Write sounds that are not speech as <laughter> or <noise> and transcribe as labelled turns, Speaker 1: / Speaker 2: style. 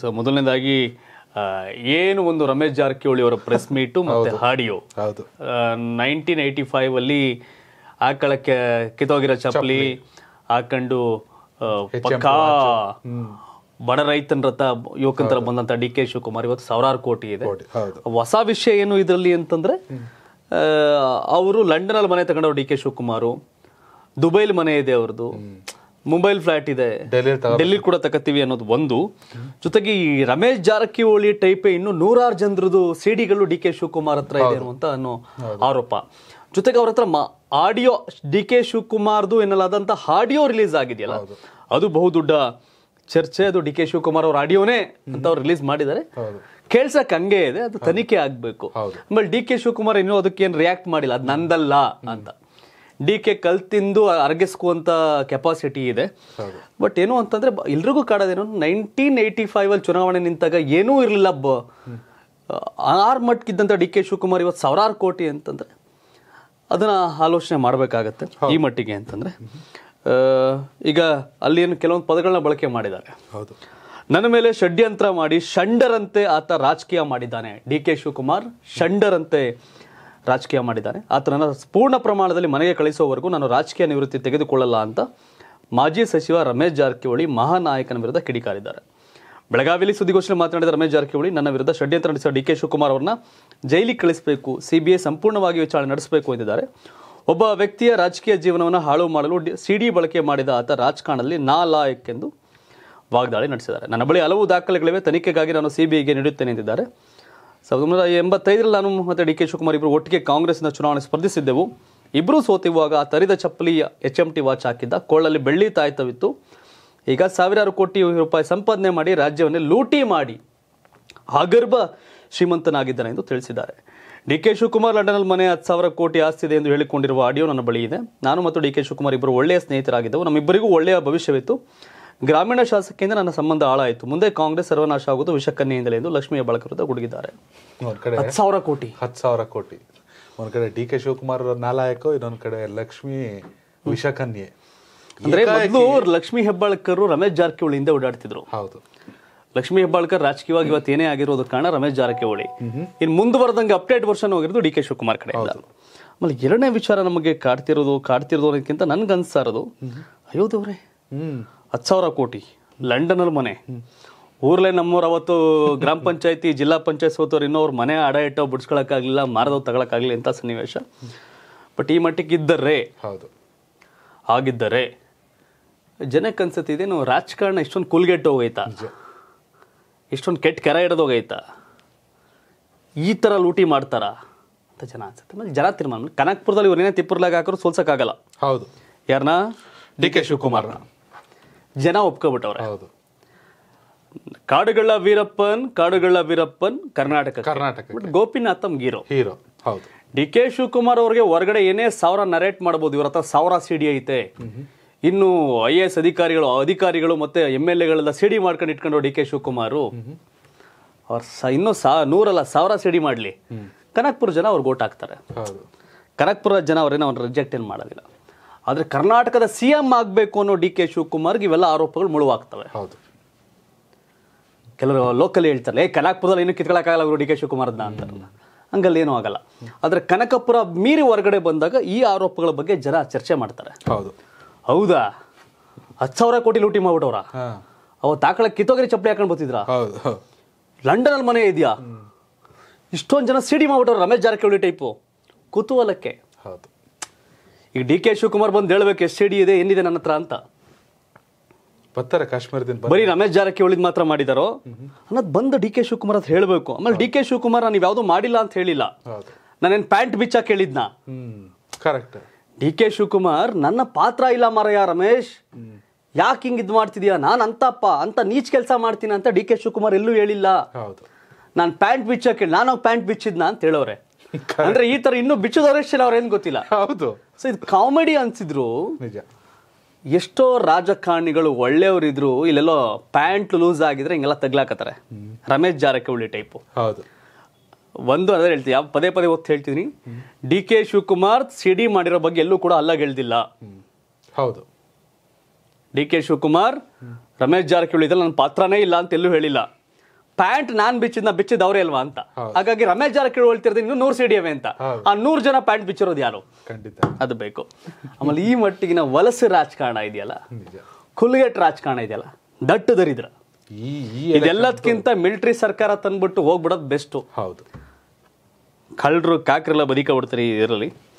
Speaker 1: so ಮೊದಲನೇದಾಗಿ ಏನು ಒಂದು ರಮೇಶ್ ಜಾರಕಿಹೊಳಿ ಅವರ ಪ್ರೆಸ್ ಮೀಟು ಮತ್ತೆ ಹಾಡಿಯೋ ಹೌದು ನೈನ್ಟೀನ್ ಏಯ್ಟಿ ಫೈವ್ ಅಲ್ಲಿ ಆಕಳಕ್ಕೆ ಕಿತ್ತೋಗಿರೋ ಚಪ್ಪಲಿ ಹಾಕೊಂಡು ಪಕ್ಕಾ ಬಡ ರೈತನ ರಥ ಯುವಕಂತರ ಬಂದಂತ ಡಿ ಕೆ ಶಿವಕುಮಾರ್ ಇವತ್ತು ಸಾವಿರಾರು ಕೋಟಿ ಇದೆ ಹೊಸ ವಿಷಯ ಏನು ಇದರಲ್ಲಿ ಅಂತಂದ್ರೆ ಅವರು ಲಂಡನ್ ಅಲ್ಲಿ ಮನೆ ತಗೊಂಡವ್ರು ಡಿ ಕೆ ಶಿವಕುಮಾರು ದುಬೈಲಿ ಮನೆ ಇದೆ ಅವ್ರದ್ದು ಮುಂಬೈಲ್ ಫ್ಲಾಟ್ ಇದೆ ಡೆಲ್ಲಿ ಕೂಡ ತಕತ್ತೀವಿ ಅನ್ನೋದು ಒಂದು ಜೊತೆಗೆ ಈ ರಮೇಶ್ ಜಾರಕಿಹೊಳಿ ಟೈಪೇ ಇನ್ನು ನೂರಾರು ಜನರದು ಸಿಡಿಗಳು ಡಿ ಕೆ ಶಿವಕುಮಾರ್ ಹತ್ರ ಇದೆ ಅನ್ನುವಂತ ಅನ್ನೋ ಆರೋಪ ಜೊತೆಗೆ ಅವ್ರ ಹತ್ರ ಆಡಿಯೋ ಡಿ ಕೆ ಶಿವಕುಮಾರ್ದು ಎನ್ನಲಾದಂತ ಆಡಿಯೋ ರಿಲೀಸ್ ಆಗಿದೆಯಲ್ಲ ಅದು ಬಹುದೊಡ್ಡ ಚರ್ಚೆ ಅದು ಡಿ ಕೆ ಶಿವಕುಮಾರ್ ಅವ್ರ ಆಡಿಯೋನೇ ಅಂತ ಅವ್ರು ರಿಲೀಸ್ ಮಾಡಿದ್ದಾರೆ ಕೇಳ್ಸಕ್ ಹಂಗೆ ಇದೆ ಅದು ತನಿಖೆ ಆಗ್ಬೇಕು ಆಮೇಲೆ ಡಿ ಕೆ ಶಿವಕುಮಾರ್ ಇನ್ನೂ ಅದಕ್ಕೆ ಏನು ರಿಯಾಕ್ಟ್ ಮಾಡಿಲ್ಲ ಅದು ನಂದಲ್ಲ ಅಂತ ಡಿ ಕೆ ಕಲ್ತಿಂದು ಅರಗಿಸ್ಕುವಂತ ಕೆಪಾಸಿಟಿ ಇದೆ ಬಟ್ ಏನು ಅಂತಂದ್ರೆ ಎಲ್ರಿಗೂ ಕಾಡೋದೇನು ನೈನ್ಟೀನ್ ಏಯ್ಟಿ ಅಲ್ಲಿ ಚುನಾವಣೆ ನಿಂತಾಗ ಏನೂ ಇರಲಿಲ್ಲ ಬ ಆರ್ ಮಟ್ಕಿದ್ದಂಥ ಡಿ ಕೆ ಶಿವಕುಮಾರ್ ಇವತ್ತು ಸಾವಿರಾರು ಕೋಟಿ ಅಂತಂದ್ರೆ ಅದನ್ನ ಆಲೋಚನೆ ಮಾಡಬೇಕಾಗತ್ತೆ ಈ ಮಟ್ಟಿಗೆ ಅಂತಂದ್ರೆ ಈಗ ಅಲ್ಲಿ ಏನು ಕೆಲವೊಂದು ಪದಗಳನ್ನ ಬಳಕೆ ಮಾಡಿದ್ದಾರೆ ಹೌದು ನನ್ನ ಮೇಲೆ ಷಡ್ಯಂತ್ರ ಮಾಡಿ ಷಂಡರಂತೆ ಆತ ರಾಜಕೀಯ ಮಾಡಿದ್ದಾನೆ ಡಿ ಕೆ ಶಿವಕುಮಾರ್ ಷಂಡರಂತೆ ರಾಜಕೀಯ ಮಾಡಿದ್ದಾನೆ ಆತನನ್ನು ಪೂರ್ಣ ಪ್ರಮಾಣದಲ್ಲಿ ಮನೆಗೆ ಕಳಿಸುವವರೆಗೂ ನಾನು ರಾಜಕೀಯ ನಿವೃತ್ತಿ ತೆಗೆದುಕೊಳ್ಳಲ್ಲ ಅಂತ ಮಾಜಿ ಸಚಿವ ರಮೇಶ್ ಜಾರಕಿಹೊಳಿ ಮಹಾನಾಯಕನ ವಿರುದ್ಧ ಕಿಡಿಕಾರಿದ್ದಾರೆ ಬೆಳಗಾವಿಯಲ್ಲಿ ಸುದ್ದಿಗೋಷ್ಠಿ ಮಾತನಾಡಿದ ರಮೇಶ್ ಜಾರಕಿಹೊಳಿ ನನ್ನ ವಿರುದ್ಧ ಷಡ್ಯಂತ್ರ ನಡೆಸಿದ ಡಿ ಕೆ ಶಿವಕುಮಾರ್ ಅವರನ್ನ ಜೈಲಿಗೆ ಕಳಿಸಬೇಕು ಸಿಬಿಐ ಸಂಪೂರ್ಣವಾಗಿ ವಿಚಾರಣೆ ನಡೆಸಬೇಕು ಎಂದಿದ್ದಾರೆ ಒಬ್ಬ ವ್ಯಕ್ತಿಯ ರಾಜಕೀಯ ಜೀವನವನ್ನು ಹಾಳು ಮಾಡಲು ಸಿಡಿ ಬಳಕೆ ಮಾಡಿದ ಆತ ರಾಜಕಾರಣದಲ್ಲಿ ನಾಲಾಯಕ್ ಎಂದು ವಾಗ್ದಾಳಿ ನಡೆಸಿದ್ದಾರೆ ನನ್ನ ಬಳಿ ಹಲವು ದಾಖಲೆಗಳಿವೆ ತನಿಖೆಗಾಗಿ ನಾನು ಸಿಬಿಐಗೆ ನೀಡುತ್ತೇನೆ ಎಂದಿದ್ದಾರೆ ಸಾವಿರದ ಒಂಬೈನೂರ ಎಂಬತ್ತೈದರಲ್ಲಿ ನಾನು ಮತ್ತು ಡಿ ಕೆ ಶಿವಕುಮಾರ್ ಇಬ್ಬರು ಒಟ್ಟಿಗೆ ಕಾಂಗ್ರೆಸ್ನ ಚುನಾವಣೆ ಸ್ಪರ್ಧಿಸಿದ್ದೆವು ಇಬ್ಬರೂ ಸೋತಿರುವಾಗ ಆ ತರಿದ ಚಪ್ಪಲಿ ಎಚ್ ಎಂ ಟಿ ವಾಚ್ ಹಾಕಿದ್ದ ಕೊಳ್ಳಲ್ಲಿ ಬೆಳ್ಳಿ ತಾಯ್ತವಿತ್ತು ಈಗ ಸಾವಿರಾರು ಕೋಟಿ ರೂಪಾಯಿ ಸಂಪಾದನೆ ಮಾಡಿ ರಾಜ್ಯವನ್ನೇ ಲೂಟಿ ಮಾಡಿ ಆಗರ್ಭ ಶ್ರೀಮಂತನಾಗಿದ್ದಾನೆ ಎಂದು ತಿಳಿಸಿದ್ದಾರೆ ಡಿ ಕೆ ಶಿವಕುಮಾರ್ ಲಂಡನಲ್ಲಿ ಮನೆ ಹತ್ತು ಸಾವಿರ ಕೋಟಿ ಆಸ್ತಿ ಇದೆ ಎಂದು ಹೇಳಿಕೊಂಡಿರುವ ಆಡಿಯೋ ನನ್ನ ಬಳಿ ಇದೆ ನಾನು ಮತ್ತು ಡಿ ಕೆ ಶಿವಕುಮಾರ್ ಇಬ್ಬರು ಒಳ್ಳೆಯ ಸ್ನೇಹಿತರಾಗಿದ್ದವು ನಮ್ಮಿಬ್ಬರಿಗೂ ಒಳ್ಳೆಯ ಭವಿಷ್ಯವಿತ್ತು ಗ್ರಾಮೀಣ ಶಾಸಕಿಯಿಂದ ನನ್ನ ಸಂಬಂಧ ಹಾಳಾಯಿತು ಮುಂದೆ ಕಾಂಗ್ರೆಸ್ ಸರ್ವನಾಶ ಆಗುವುದು ವಿಷಕನ್ಯೆಯಿಂದಲೇ ಎಂದು ಲಕ್ಷ್ಮೀ ಹೆಬ್ಬಾಳ್ಕರ್ ಗುಡುಗಿದ್ದಾರೆ ಸಾವಿರ ಕೋಟಿ ಹತ್ತು ಸಾವಿರ ಕೋಟಿ ಒಂದ್ ಕಡೆ ಡಿ ಕೆ ಶಿವಕುಮಾರ್ ನಾಲಾಯಕ ಇನ್ನೊಂದು ಕಡೆ ಲಕ್ಷ್ಮಿ ವಿಷಕನ್ಯೆ ಅಂದ್ರೆ ಮೊದಲು ಲಕ್ಷ್ಮೀ ಹೆಬ್ಬಾಳ್ಕರ್ ರಮೇಶ್ ಜಾರಕಿಹೊಳಿ ಹಿಂದೆ ಓಡಾಡ್ತಿದ್ರು ಹೌದು ಲಕ್ಷ್ಮೀ ಹೆಬ್ಬಾಳ್ಕರ್ ರಾಜಕೀಯವಾಗಿ ಇವತ್ತು ಏನೇ ಆಗಿರೋದು ಕಾರಣ ರಮೇಶ್ ಜಾರಕಿಹೊಳಿ ಇನ್ನು ಮುಂದುವರೆದಂಗೆ ಅಪ್ಡೇಟ್ ವರ್ಷನ್ ಹೋಗಿರೋದು ಡಿ ಕೆ ಶಿವಕುಮಾರ್ ಕಡೆ ಆಮೇಲೆ ಎರಡನೇ ವಿಚಾರ ನಮಗೆ ಕಾಡ್ತಿರೋದು ಕಾಡ್ತಿರೋದು ಅನ್ನೋದಕ್ಕಿಂತ ನನ್ಗೆ ಅನ್ಸಾರದು ಅಯ್ಯೋ ಹತ್ತು ಸಾವಿರ ಕೋಟಿ ಲಂಡನಲ್ಲಿ ಮನೆ ಊರ್ಲೆ ನಮ್ಮವ್ರು ಅವತ್ತು ಗ್ರಾಮ ಪಂಚಾಯತಿ ಜಿಲ್ಲಾ ಪಂಚಾಯತ್ ಸೋತವ್ರು ಇನ್ನೋರು ಮನೆ ಅಡ ಇಟ್ಟು ಬಿಡ್ಸ್ಕೊಳಕ್ಕಾಗಲಿಲ್ಲ ಮಾರದವ್ ತಗೊಳಕ್ಕಾಗಲಿ ಅಂತ ಸನ್ನಿವೇಶ ಬಟ್ ಈ ಮಟ್ಟಿಗೆ ಇದ್ದರೆ ಹೌದು ಆಗಿದ್ದರೆ ಜನಕ್ಕೆ ಅನ್ಸತ್ತೆ ಇದೇನು ರಾಜಕಾರಣ ಇಷ್ಟೊಂದು ಕೂಲ್ಗೆಟ್ಟು ಹೋಗೈತಾ ಇಷ್ಟೊಂದು ಕೆಟ್ಟ ಕೆರ ಹಿಡ್ದೋಗೈತಾ ಈ ಥರ ಲೂಟಿ ಮಾಡ್ತಾರಾ ಅಂತ ಜನ ಅನ್ಸುತ್ತೆ ಮತ್ತೆ ಜನ ತೀರ್ಮಾನ ಕನಕ್ಪುರದಲ್ಲಿ ಇವ್ರು ಏನೇ ತಿಪ್ಪುರ್ದಾಗ ಹಾಕಿದ್ರು ಸೋಲ್ಸೋಕ್ಕಾಗಲ್ಲ ಹೌದು ಯಾರನ್ನ ಡಿ ಕೆ ಶಿವಕುಮಾರ್ನ ಜನ ಒಪ್ಕೋಬಿಟ್ಟವ್ರೆ ಹೌದು ಕಾಡುಗಳ ವೀರಪ್ಪನ್ ಕಾಡುಗಳ ವೀರಪ್ಪನ್ ಕರ್ನಾಟಕ ಕರ್ನಾಟಕ ಗೋಪಿನಾಥಂ ಹೀರೋ ಹೀರೋ ಹೌದು ಡಿ ಕೆ ಶಿವಕುಮಾರ್ ಅವ್ರಿಗೆ ಹೊರಗಡೆ ಏನೇ ಸಾವಿರ ನರೇಟ್ ಮಾಡಬಹುದು ಇವ್ರ ಹತ್ರ ಸಾವಿರ ಸಿಡಿ ಐತೆ ಇನ್ನು ಐ ಎ ಎಸ್ ಅಧಿಕಾರಿಗಳು ಅಧಿಕಾರಿಗಳು ಮತ್ತೆ ಎಮ್ ಎಲ್ ಎಗಳೆಲ್ಲ ಸಿಡಿ ಮಾಡ್ಕೊಂಡು ಇಟ್ಕೊಂಡು ಡಿ ಕೆ ಶಿವಕುಮಾರ್ ಅವ್ರ ಇನ್ನೂ ಸಾ ನೂರಲ್ಲ ಸಾವಿರ ಸಿಡಿ ಮಾಡಲಿ ಕನಕ್ಪುರ ಜನ ಅವ್ರಿಗೆ ಓಟ್ ಹಾಕ್ತಾರೆ ಕನಕ್ಪುರ ಜನ ಅವ್ರೇನೋ ಅವ್ರು ರಿಜೆಕ್ಟ್ ಏನು ಮಾಡೋದಿಲ್ಲ ಆದರೆ ಕರ್ನಾಟಕದ ಸಿ ಎಂ ಆಗಬೇಕು ಅನ್ನೋ ಡಿ ಕೆ ಶಿವಕುಮಾರ್ಗೆ ಇವೆಲ್ಲ ಆರೋಪಗಳು ಮುಳುವಾಗ್ತವೆ ಹೌದು ಕೆಲವರು ಲೋಕಲ್ ಹೇಳ್ತಾರೆ ಏ ಕನಕಪುರದಲ್ಲಿ ಏನು ಕಿತ್ಕೊಳ್ಳೋಕ್ಕಾಗಲ್ಲ ಅವರು ಡಿ ಕೆ ಶಿವಕುಮಾರ್ನ ಅಂತ ಹಂಗಲ್ಲಿ ಏನೂ ಆಗಲ್ಲ ಆದರೆ ಕನಕಪುರ ಮೀರಿ ಹೊರಗಡೆ ಬಂದಾಗ ಈ ಆರೋಪಗಳ ಬಗ್ಗೆ ಜನ ಚರ್ಚೆ ಮಾಡ್ತಾರೆ ಹೌದು ಹೌದಾ ಹತ್ತು ಸಾವಿರ ಕೋಟಿ ಲೂಟಿ ಮಾಡ್ಬಿಟ್ಟವ್ರ ಅವ ತಾಕಳ ಕಿತ್ತೋಗರಿ ಚಪ್ಪಲಿ ಹಾಕೊಂಡು ಬರ್ತಿದ್ರ ಅಲ್ಲಿ ಮನೆ ಇದೆಯಾ ಇಷ್ಟೊಂದು ಜನ ಸಿಡಿ ಮಾಡ್ಬಿಟ್ಟವ್ರ ರಮೇಶ್ ಜಾರಕಿಹೊಳಿ ಟೈಪು ಕುತೂಹಲಕ್ಕೆ ಹೌದು ಈಗ ಡಿ ಕೆ ಶಿವಕುಮಾರ್ ಬಂದು ಹೇಳ್ಬೇಕು ಎಸ್ ಸಿ ಡಿ ಇದೆ ಏನಿದೆ ನನ್ನ ಹತ್ರ ಅಂತ ಬರ್ತಾರೆ ಕಾಶ್ಮೀರದಿಂದ ಬರೀ ರಮೇಶ್ ಜಾರಕಿಹೊಳಿದ್ ಮಾತ್ರ ಮಾಡಿದಾರೋ ಅನ್ನೋದು ಬಂದು ಡಿ ಕೆ ಶಿವಕುಮಾರ್ ಅಂತ ಹೇಳ್ಬೇಕು ಆಮೇಲೆ ಡಿ ಕೆ ಶಿವಕುಮಾರ್ ನೀವು ಯಾವುದು ಮಾಡಿಲ್ಲ ಅಂತ ಹೇಳಿಲ್ಲ ನಾನೇನು ಪ್ಯಾಂಟ್ ಬಿಚ್ಚ ಕೇಳಿದ್ನ ಕರೆಕ್ಟ್ ಡಿ ಕೆ ಶಿವಕುಮಾರ್ ನನ್ನ ಪಾತ್ರ ಇಲ್ಲ ಮಾರಯ್ಯ ರಮೇಶ್ ಯಾಕೆ ಹಿಂಗೆ ಇದು ಮಾಡ್ತಿದ್ಯಾ ನಾನು ಅಂತಪ್ಪ ಅಂತ ನೀಚ್ ಕೆಲಸ ಮಾಡ್ತೀನಿ ಅಂತ ಡಿ ಕೆ ಶಿವಕುಮಾರ್ ಎಲ್ಲೂ ಹೇಳಿಲ್ಲ ನಾನು ಪ್ಯಾಂಟ್ ಬಿಚ್ಚ ಕೇಳಿ ನಾನು ಪ್ಯಾಂಟ್ ಬಿಚ್ಚಿದ್ನ ಅಂತ ಹೇಳೋರೆ <laughs> ಅಂದ್ರೆ ಈ ತರ ಇನ್ನೂ ಬಿಚ್ಚೋದವ್ರೆ ಏನು ಗೊತ್ತಿಲ್ಲ ಹೌದು ಸೊ ಇದು ಕಾಮಿಡಿ ಅನ್ಸಿದ್ರು ನಿಜ ಎಷ್ಟೋ ರಾಜಕಾರಣಿಗಳು ಒಳ್ಳೆಯವರಿದ್ರು ಇಲ್ಲೆಲ್ಲೋ ಪ್ಯಾಂಟ್ ಲೂಸ್ ಆಗಿದ್ರೆ ಹಿಂಗೆಲ್ಲ ತಗ್ಲಾಕತ್ತಾರೆ ರಮೇಶ್ ಜಾರಕಿಹೊಳಿ ಟೈಪ್ ಹೌದು ಒಂದು ಅದೇ ಹೇಳ್ತೀನಿ ಯಾವ ಪದೇ ಪದೇ ಒತ್ತು ಹೇಳ್ತೀನಿ ಡಿ ಕೆ ಶಿವಕುಮಾರ್ ಸಿಡಿ ಮಾಡಿರೋ ಬಗ್ಗೆ ಎಲ್ಲೂ ಕೂಡ ಅಲ್ಲ ಹೇಳ್ದಿಲ್ಲ ಹೌದು ಡಿ ಕೆ ಶಿವಕುಮಾರ್ ರಮೇಶ್ ಜಾರಕಿಹೊಳಿ ಇದ್ರೆ ನನ್ನ ಪಾತ್ರನೇ ಇಲ್ಲ ಅಂತ ಎಲ್ಲೂ ಹೇಳಿಲ್ಲ ಪ್ಯಾಂಟ್ ನಾನ್ ಬಿಚ್ಚಿದ್ನ ಬಿಚ್ಚಿದ ಅವ್ರೇ ಅಲ್ವಾ ಅಂತ ಹಾಗಾಗಿ ರಮೇಶ್ ಜಾರ ಹೇಳ್ತಿರೋದು ಇನ್ನು ನೂರು ಸಿಡಿಯವೆ ಅಂತ ಆ ನೂರು ಜನ ಪ್ಯಾಂಟ್ ಬಿಚ್ಚಿರೋದು ಯಾರು ಖಂಡಿತ ಅದು ಬೇಕು ಆಮೇಲೆ ಈ ಮಟ್ಟಿಗಿನ ವಲಸೆ ರಾಜಕಾರಣ ಇದೆಯಲ್ಲ ಕುಲ್ಗೆಟ್ ರಾಜಕಾರಣ ಇದೆಯಲ್ಲ ದಟ್ಟ ದರಿದ್ರ ಇದೆಲ್ಲದಕ್ಕಿಂತ ಮಿಲಿಟರಿ ಸರ್ಕಾರ ತಂದ್ಬಿಟ್ಟು ಹೋಗ್ಬಿಡೋದು ಬೆಸ್ಟು ಹೌದು ಕಳ್ಳರು ಕಾಕ್ರೆಲ್ಲ ಬದಿಕ ಬಿಡ್ತಾರೆ ಇದರಲ್ಲಿ